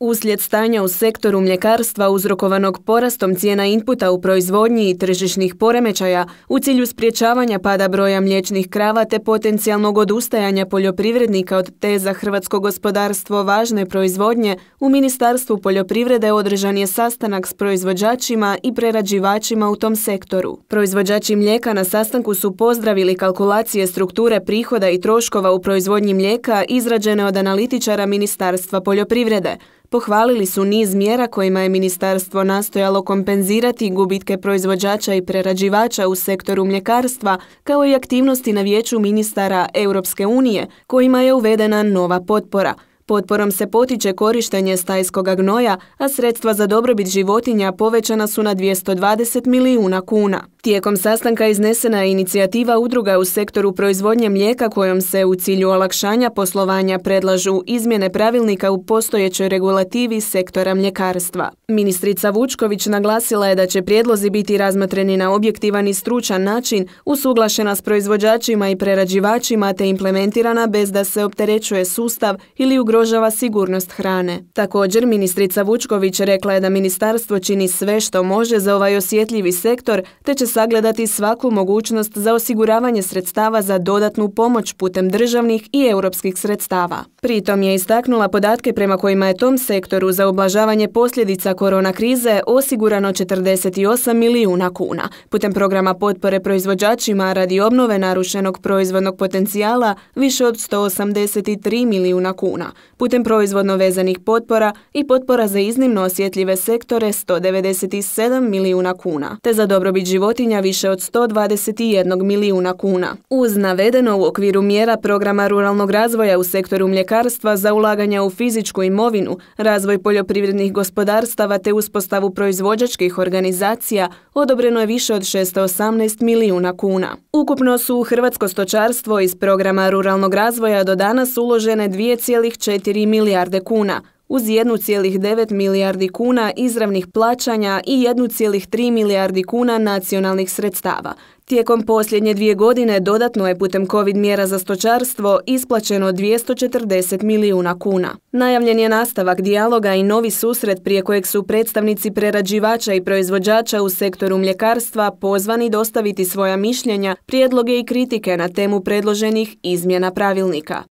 Uslijed stanja u sektoru mljekarstva uzrokovanog porastom cijena inputa u proizvodnji i tržišnih poremećaja u cilju spriječavanja pada broja mliječnih krava te potencijalnog odustajanja poljoprivrednika od te za hrvatsko gospodarstvo važne proizvodnje, u Ministarstvu poljoprivrede održan je sastanak s proizvođačima i prerađivačima u tom sektoru. Proizvođači mlijeka na sastanku su pozdravili kalkulacije strukture prihoda i troškova u proizvodnji mlijeka izrađene od analitičara Ministarstva poljoprivrede. Pohvalili su niz mjera kojima je ministarstvo nastojalo kompenzirati gubitke proizvođača i prerađivača u sektoru mljekarstva, kao i aktivnosti na vijeću ministara Europske unije, kojima je uvedena nova potpora. Potporom se potiče korištenje stajskog gnoja, a sredstva za dobrobit životinja povećana su na 220 milijuna kuna. Tijekom sastanka iznesena je inicijativa udruga u sektoru proizvodnje mlijeka kojom se u cilju olakšanja poslovanja predlažu izmjene pravilnika u postojećoj regulativi sektora mljekarstva. Ministrica Vučković naglasila je da će prijedlozi biti razmatreni na objektivan i stručan način, usuglašena s proizvođačima i prerađivačima te implementirana bez da se opterećuje sustav ili ugrožava sigurnost hrane. Također, ministrica Vučković rekla je da ministarstvo čini sve što može za ovaj osjetljivi sektor te će sagledati svaku mogućnost za osiguravanje sredstava za dodatnu pomoć putem državnih i europskih sredstava. Pritom je istaknula podatke prema kojima je tom sektoru za oblažavanje posljedica korona krize osigurano 48 milijuna kuna putem programa potpore proizvođačima radi obnove narušenog proizvodnog potencijala više od 183 milijuna kuna, putem proizvodno vezanih potpora i potpora za iznimno osjetljive sektore 197 milijuna kuna, te za dobrobit život životinja više od 121 milijuna kuna. Uz navedeno u okviru mjera programa ruralnog razvoja u sektoru mljekarstva za ulaganja u fizičku imovinu, razvoj poljoprivrednih gospodarstava te uspostavu proizvođačkih organizacija odobreno je više od 618 milijuna kuna. Ukupno su u Hrvatsko stočarstvo iz programa ruralnog razvoja do danas uložene 2,4 milijarde kuna, uz 1,9 milijardi kuna izravnih plaćanja i 1,3 milijardi kuna nacionalnih sredstava. Tijekom posljednje dvije godine dodatno je putem COVID mjera za stočarstvo isplaćeno 240 milijuna kuna. Najavljen je nastavak dijaloga i novi susret prije kojeg su predstavnici prerađivača i proizvođača u sektoru mljekarstva pozvani dostaviti svoja mišljenja, prijedloge i kritike na temu predloženih izmjena pravilnika.